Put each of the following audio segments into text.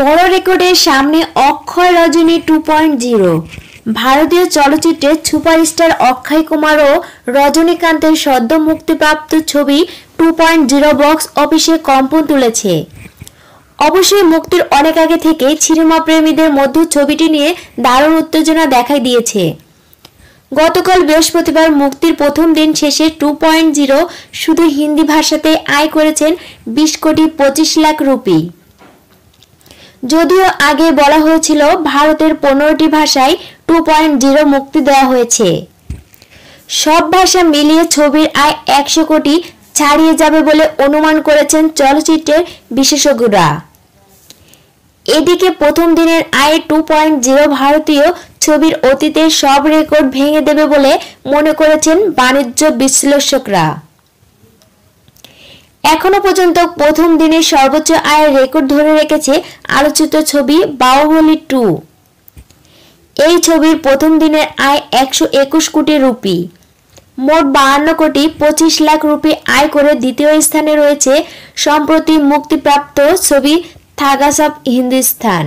বড় রেকর্ডের সামনে Akshay Rajini two point zero ভারতীয় চলচ্চিত্রের সুপারস্টার অক্ষয় কুমার ও রজনীকান্তের সদ্য মুক্তিপ্রাপ্ত ছবি টু পয়েন্ট জিরো বক্স অফিসে কম্পন তুলেছে অবশ্যই মুক্তির অনেক আগে থেকে সিনেমা প্রেমীদের মধ্যে ছবিটি নিয়ে দারুণ উত্তেজনা দেখাই দিয়েছে গতকাল বৃহস্পতিবার মুক্তির প্রথম দিন শেষে টু পয়েন্ট জিরো শুধু হিন্দি ভাষাতে আয় করেছেন বিশ কোটি পঁচিশ লাখ রুপি যদিও আগে বলা হয়েছিল ভারতের পনেরোটি ভাষায় টু পয়েন্ট জিরো মুক্তি দেওয়া হয়েছে সব ভাষা মিলিয়ে ছবির আয় একশো কোটি ছাড়িয়ে যাবে বলে অনুমান করেছেন চলচ্চিত্রের বিশেষজ্ঞরা এদিকে প্রথম দিনের আয়ে টু পয়েন্ট জিরো ভারতীয় ছবির অতীতের সব রেকর্ড ভেঙে দেবে বলে মনে করেছেন বাণিজ্য বিশ্লেষকরা এখনো পর্যন্ত প্রথম দিনে সর্বোচ্চ আয়ের রেকর্ড ধরে রেখেছে আলোচিত ছবি বাহুবলী টু এই ছবির প্রথম দিনের আয় একশো একুশ কোটি রুপি মোট বাহান্ন কোটি পঁচিশ লাখ রুপি আয় করে দ্বিতীয় স্থানে রয়েছে সম্প্রতি মুক্তিপ্রাপ্ত ছবি থাগাসাপ হিন্দুস্থান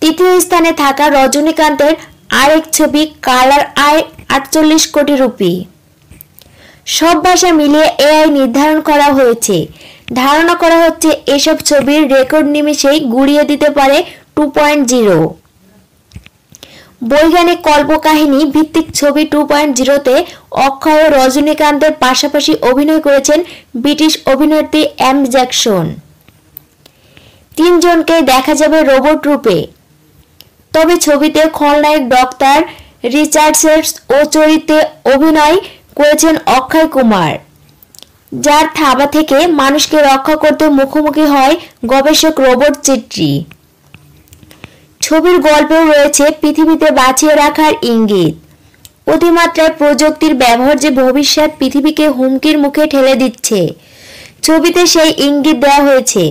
তৃতীয় স্থানে থাকা রজনীকান্তের আরেক ছবি কালার আয় আটচল্লিশ কোটি রুপি সব ভাষা মিলিয়ে এআই নির্ধারণ করা হয়েছে ধারণা করা হচ্ছে এসব ছবির রেকর্ড নিমেষেই গুড়িয়ে দিতে পারে টু পয়েন্ট জিরো বৈজ্ঞানিক কল্পকাহিনী ভিত্তিক ছবি টু পয়েন্ট জিরোতে অক্ষয় রজনীকান্তের পাশাপাশি অভিনয় করেছেন ব্রিটিশ অভিনেত্রী এম জ্যাকসন তিনজনকে দেখা যাবে রোবট রূপে তবে ছবিতে খলনায়ক ডক্টর রিচার্ডসের ও চরিত্রে অভিনয় করেছেন অক্ষয় কুমার যার থাবা থেকে মানুষকে রক্ষা করতে মুখোমুখি হয় গবেষক রোবট চিত্রি ছবির গল্পেও রয়েছে পৃথিবীতে বাঁচিয়ে রাখার ইঙ্গিত অতিমাত্রায় প্রযুক্তির ব্যবহার যে ভবিষ্যৎ পৃথিবীকে হুমকির মুখে ঠেলে দিচ্ছে ছবিতে সেই ইঙ্গিত দেওয়া হয়েছে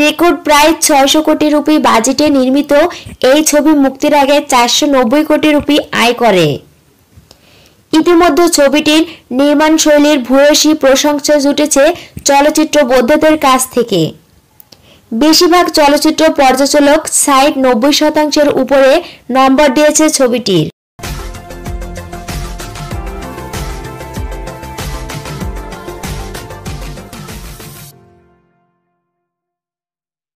রেকর্ড প্রায় ছয়শো কোটি রুপি বাজেটে নির্মিত এই ছবি মুক্তির আগে চারশো কোটি রুপি আয় করে ইতিমধ্যে ছবিটির নির্মাণ শৈলীর ভূয়সী প্রশংসা জুটেছে চলচ্চিত্র বোদ্ধদের কাছ থেকে বেশিরভাগ চলচ্চিত্র পর্যালোচক সাইট নব্বই শতাংশের উপরে নম্বর দিয়েছে ছবিটির